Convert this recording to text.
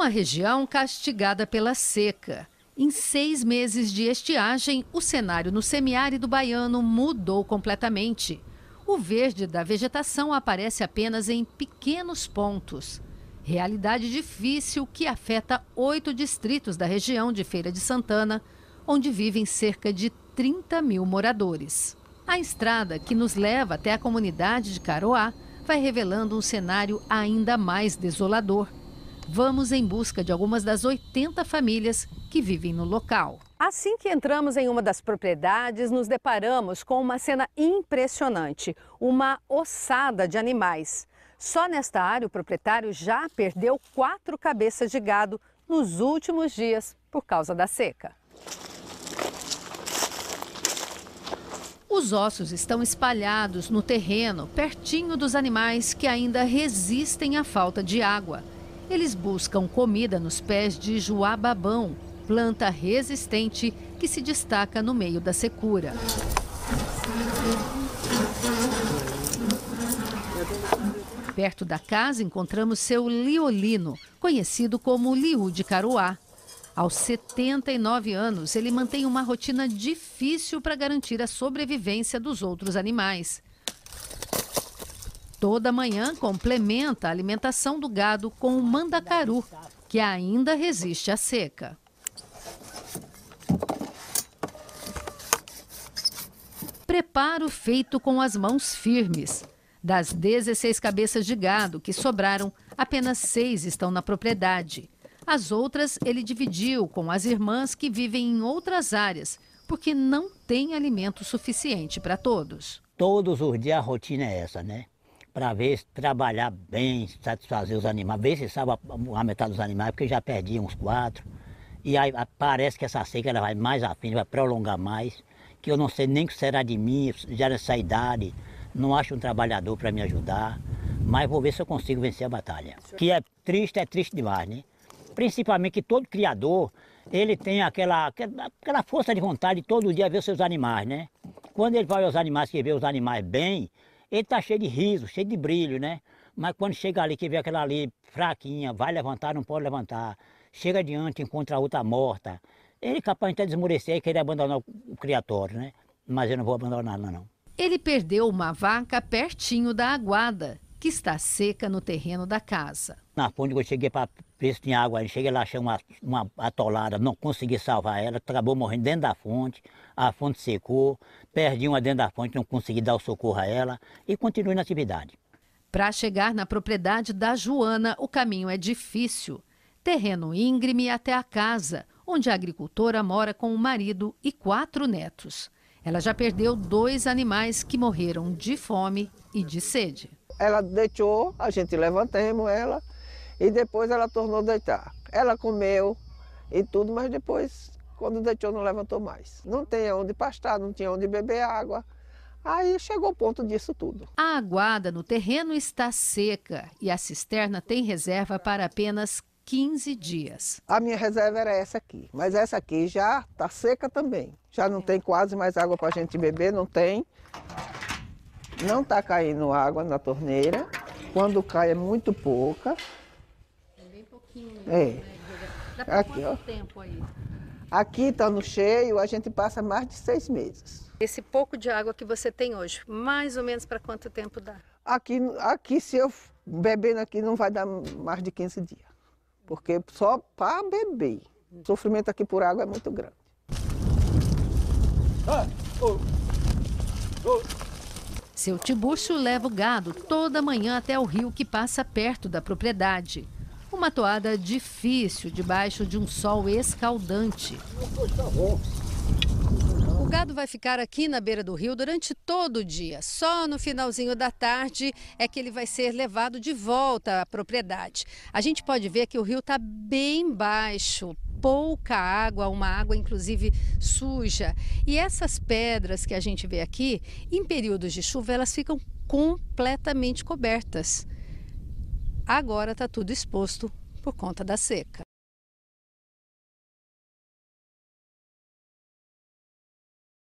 uma região castigada pela seca. Em seis meses de estiagem, o cenário no semiárido baiano mudou completamente. O verde da vegetação aparece apenas em pequenos pontos. Realidade difícil que afeta oito distritos da região de Feira de Santana, onde vivem cerca de 30 mil moradores. A estrada que nos leva até a comunidade de Caroá vai revelando um cenário ainda mais desolador vamos em busca de algumas das 80 famílias que vivem no local. Assim que entramos em uma das propriedades, nos deparamos com uma cena impressionante uma ossada de animais. Só nesta área, o proprietário já perdeu quatro cabeças de gado nos últimos dias por causa da seca. Os ossos estão espalhados no terreno, pertinho dos animais que ainda resistem à falta de água. Eles buscam comida nos pés de juababão, planta resistente que se destaca no meio da secura. Perto da casa encontramos seu liolino, conhecido como liu de caruá. Aos 79 anos, ele mantém uma rotina difícil para garantir a sobrevivência dos outros animais. Toda manhã complementa a alimentação do gado com o mandacaru, que ainda resiste à seca. Preparo feito com as mãos firmes. Das 16 cabeças de gado que sobraram, apenas seis estão na propriedade. As outras ele dividiu com as irmãs que vivem em outras áreas, porque não tem alimento suficiente para todos. Todos os dias a rotina é essa, né? para ver trabalhar bem, satisfazer os animais, ver se salva a metade dos animais, porque já perdi uns quatro. E aí parece que essa seca ela vai mais afim, vai prolongar mais, que eu não sei nem o que será de mim, já nessa idade, não acho um trabalhador para me ajudar, mas vou ver se eu consigo vencer a batalha. Que é triste, é triste demais, né? Principalmente que todo criador, ele tem aquela, aquela força de vontade de todo dia ver os seus animais, né? Quando ele vai os animais, que vê os animais bem, ele está cheio de riso, cheio de brilho, né? Mas quando chega ali, que vê aquela ali fraquinha, vai levantar, não pode levantar, chega adiante, encontra a outra morta, ele é capaz até de esmorecer e querer abandonar o criatório, né? Mas eu não vou abandonar ela, não. Ele perdeu uma vaca pertinho da aguada, que está seca no terreno da casa. Na fonte, eu cheguei para Vê se tinha água aí. Cheguei lá, achei uma, uma atolada, não consegui salvar ela, acabou morrendo dentro da fonte, a fonte secou, perdi uma dentro da fonte, não consegui dar o socorro a ela e continuei na atividade. Para chegar na propriedade da Joana, o caminho é difícil. Terreno íngreme até a casa, onde a agricultora mora com o marido e quatro netos. Ela já perdeu dois animais que morreram de fome e de sede. Ela deitou, a gente levantamos ela, e depois ela tornou deitar. Ela comeu e tudo, mas depois, quando deitou, não levantou mais. Não tinha onde pastar, não tinha onde beber água. Aí chegou o ponto disso tudo. A aguada no terreno está seca e a cisterna tem reserva para apenas 15 dias. A minha reserva era essa aqui, mas essa aqui já está seca também. Já não tem quase mais água para a gente beber, não tem. Não está caindo água na torneira. Quando cai é muito pouca bem pouquinho. Mesmo, é. Né? Dá para Aqui, quanto ó. tempo aí? Aqui está no cheio, a gente passa mais de seis meses. Esse pouco de água que você tem hoje, mais ou menos para quanto tempo dá? Aqui, aqui, se eu bebendo aqui, não vai dar mais de 15 dias. Porque só para beber. O sofrimento aqui por água é muito grande. Ah, oh. Seu Tibucho leva o gado toda manhã até o rio que passa perto da propriedade. Uma toada difícil debaixo de um sol escaldante. O gado vai ficar aqui na beira do rio durante todo o dia. Só no finalzinho da tarde é que ele vai ser levado de volta à propriedade. A gente pode ver que o rio está bem baixo, pouca água, uma água inclusive suja. E essas pedras que a gente vê aqui, em períodos de chuva, elas ficam completamente cobertas. Agora está tudo exposto por conta da seca.